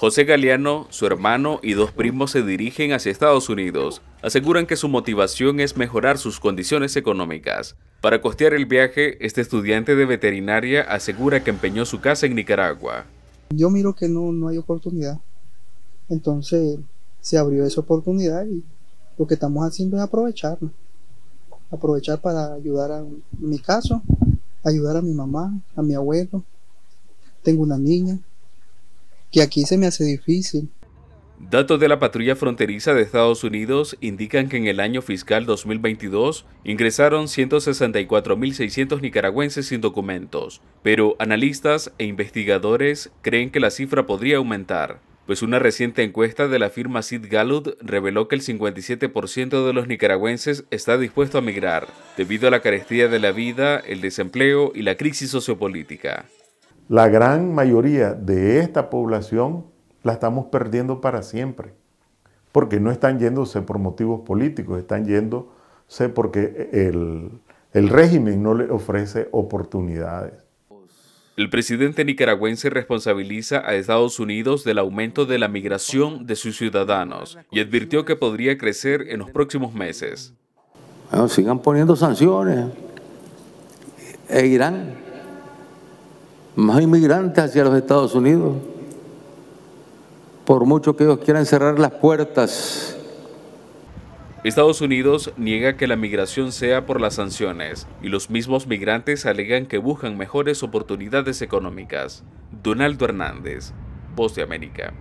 José Galeano, su hermano y dos primos se dirigen hacia Estados Unidos. Aseguran que su motivación es mejorar sus condiciones económicas. Para costear el viaje, este estudiante de veterinaria asegura que empeñó su casa en Nicaragua. Yo miro que no, no hay oportunidad. Entonces se abrió esa oportunidad y lo que estamos haciendo es aprovecharla. Aprovechar para ayudar a mi caso, ayudar a mi mamá, a mi abuelo. Tengo una niña, que aquí se me hace difícil. Datos de la patrulla fronteriza de Estados Unidos indican que en el año fiscal 2022 ingresaron 164.600 nicaragüenses sin documentos, pero analistas e investigadores creen que la cifra podría aumentar, pues una reciente encuesta de la firma Sid Gallup reveló que el 57% de los nicaragüenses está dispuesto a migrar, debido a la carestía de la vida, el desempleo y la crisis sociopolítica. La gran mayoría de esta población la estamos perdiendo para siempre, porque no están yéndose por motivos políticos, están yéndose porque el, régimen no le ofrece oportunidades. El presidente nicaragüense responsabiliza a Estados Unidos del aumento de la migración de sus ciudadanos y advirtió que podría crecer en los próximos meses. sigan poniendo sanciones e Irán más inmigrantes hacia los Estados Unidos. Por mucho que ellos quieran cerrar las puertas. Estados Unidos niega que la migración sea por las sanciones y los mismos migrantes alegan que buscan mejores oportunidades económicas. Donaldo Hernández, Voz de América.